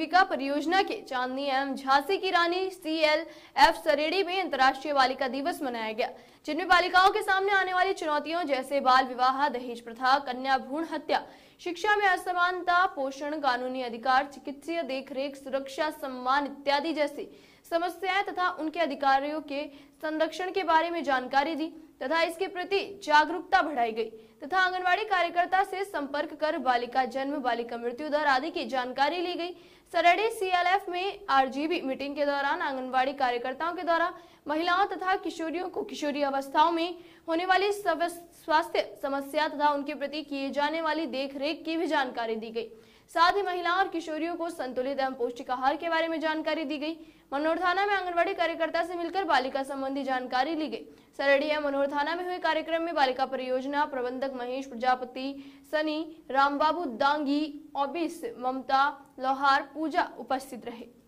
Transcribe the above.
विका परियोजना के चांदनी एवं झांसी की रानी सी एल एफ सरेड़ी में अंतर्राष्ट्रीय बालिका दिवस मनाया गया जिनमें बालिकाओं के सामने आने वाली चुनौतियों जैसे बाल विवाह दहेज प्रथा कन्या भ्रूण हत्या शिक्षा में असमानता पोषण कानूनी अधिकार चिकित्सीय देखरेख सुरक्षा सम्मान इत्यादि जैसी समस्याएं तथा उनके अधिकारियों के संरक्षण के बारे में जानकारी दी तथा इसके प्रति जागरूकता बढ़ाई गई तथा आंगनवाड़ी कार्यकर्ता से संपर्क कर बालिका जन्म बालिका मृत्यु दर आदि की जानकारी ली गई सरडी सीएलएफ में आरजीबी मीटिंग के दौरान आंगनवाड़ी कार्यकर्ताओं के द्वारा महिलाओं तथा किशोरियों को किशोरी अवस्थाओं में होने वाली स्वास्थ्य समस्या तथा उनके प्रति किए जाने वाली देखरेख की भी जानकारी दी गई साथ ही महिलाओं और किशोरियों को संतुलित एवं पौष्टिक आहार के बारे में जानकारी दी गई मनोहर थाना में आंगनबाड़ी कार्यकर्ता से मिलकर बालिका संबंधी जानकारी ली गई सरडिया मनोहर थाना में हुए कार्यक्रम में बालिका परियोजना प्रबंधक महेश प्रजापति सनी रामबाबू दांगी ओबिस ममता लोहार पूजा उपस्थित रहे